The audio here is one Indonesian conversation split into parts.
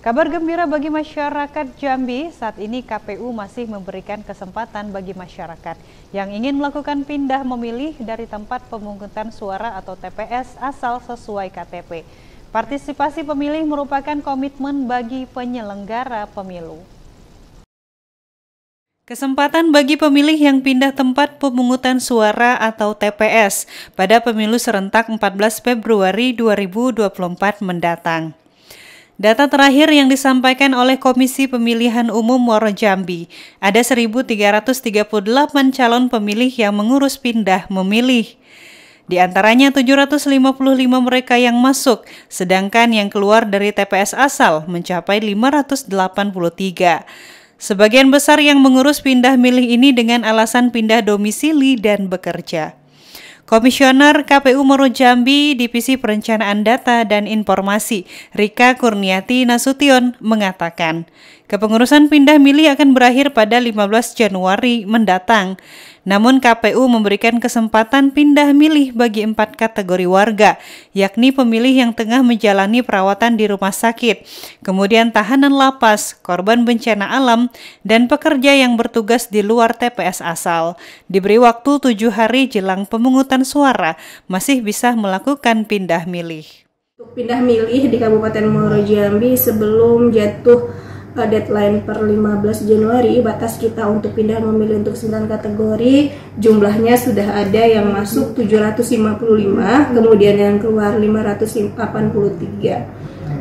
Kabar gembira bagi masyarakat Jambi, saat ini KPU masih memberikan kesempatan bagi masyarakat yang ingin melakukan pindah memilih dari tempat pemungutan suara atau TPS asal sesuai KTP. Partisipasi pemilih merupakan komitmen bagi penyelenggara pemilu. Kesempatan bagi pemilih yang pindah tempat pemungutan suara atau TPS pada pemilu serentak 14 Februari 2024 mendatang. Data terakhir yang disampaikan oleh Komisi Pemilihan Umum Muara Jambi, ada 1.338 calon pemilih yang mengurus pindah memilih. Di antaranya 755 mereka yang masuk, sedangkan yang keluar dari TPS asal mencapai 583. Sebagian besar yang mengurus pindah milih ini dengan alasan pindah domisili dan bekerja. Komisioner KPU Moro Jambi Divisi Perencanaan Data dan Informasi Rika Kurniati Nasution mengatakan, Kepengurusan pindah milih akan berakhir pada 15 Januari mendatang. Namun KPU memberikan kesempatan pindah milih bagi empat kategori warga, yakni pemilih yang tengah menjalani perawatan di rumah sakit, kemudian tahanan lapas, korban bencana alam, dan pekerja yang bertugas di luar TPS asal. Diberi waktu tujuh hari jelang pemungutan suara, masih bisa melakukan pindah milih. pindah milih di Kabupaten Muaro sebelum jatuh uh, deadline per 15 Januari batas kita untuk pindah memilih untuk 9 kategori jumlahnya sudah ada yang masuk 755 kemudian yang keluar 583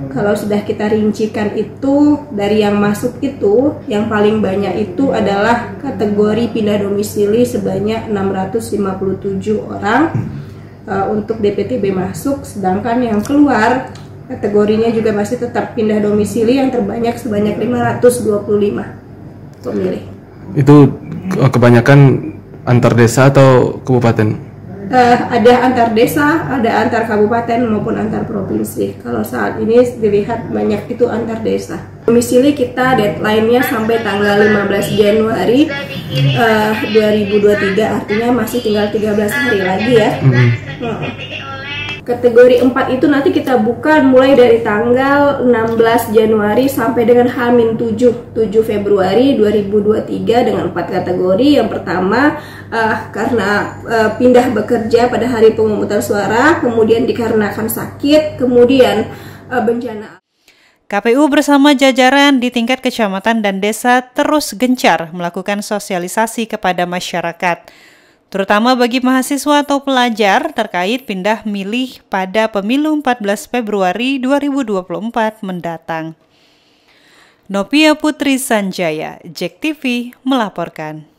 kalau sudah kita rincikan itu dari yang masuk itu yang paling banyak itu adalah kategori pindah domisili sebanyak 657 orang uh, untuk DPTB masuk sedangkan yang keluar Kategorinya juga masih tetap pindah domisili yang terbanyak sebanyak 525 pemilih. Itu eh, kebanyakan antar desa atau kabupaten? uh, ada antar desa, ada antar kabupaten maupun antar provinsi. Kalau saat ini dilihat banyak itu antar desa. Domisili kita deadline-nya sampai tanggal 15 Januari eh, uh, 2023, artinya masih tinggal 13 hari lagi ya. Mm -hmm. uh. Kategori 4 itu nanti kita buka mulai dari tanggal 16 Januari sampai dengan Hamin 7, 7 Februari 2023 dengan 4 kategori. Yang pertama uh, karena uh, pindah bekerja pada hari pemungutan suara, kemudian dikarenakan sakit, kemudian uh, bencana KPU bersama jajaran di tingkat kecamatan dan desa terus gencar melakukan sosialisasi kepada masyarakat terutama bagi mahasiswa atau pelajar terkait pindah milih pada pemilu 14 Februari 2024 mendatang. Nopia Putri Sanjaya, JEK TV melaporkan.